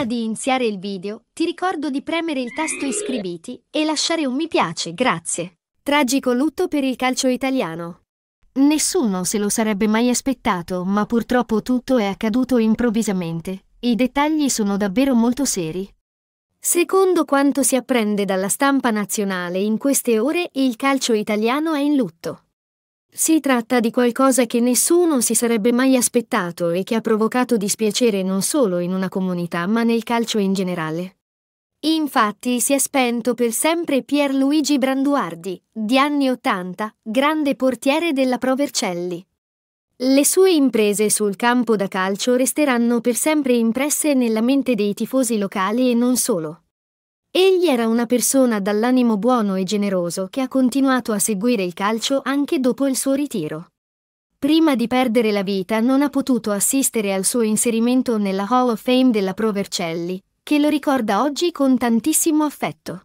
Prima di iniziare il video, ti ricordo di premere il tasto iscriviti e lasciare un mi piace, grazie. Tragico lutto per il calcio italiano. Nessuno se lo sarebbe mai aspettato, ma purtroppo tutto è accaduto improvvisamente. I dettagli sono davvero molto seri. Secondo quanto si apprende dalla stampa nazionale, in queste ore il calcio italiano è in lutto. Si tratta di qualcosa che nessuno si sarebbe mai aspettato e che ha provocato dispiacere non solo in una comunità ma nel calcio in generale. Infatti si è spento per sempre Pierluigi Branduardi, di anni Ottanta, grande portiere della Pro Vercelli. Le sue imprese sul campo da calcio resteranno per sempre impresse nella mente dei tifosi locali e non solo. Egli era una persona dall'animo buono e generoso che ha continuato a seguire il calcio anche dopo il suo ritiro. Prima di perdere la vita non ha potuto assistere al suo inserimento nella Hall of Fame della Pro Vercelli, che lo ricorda oggi con tantissimo affetto.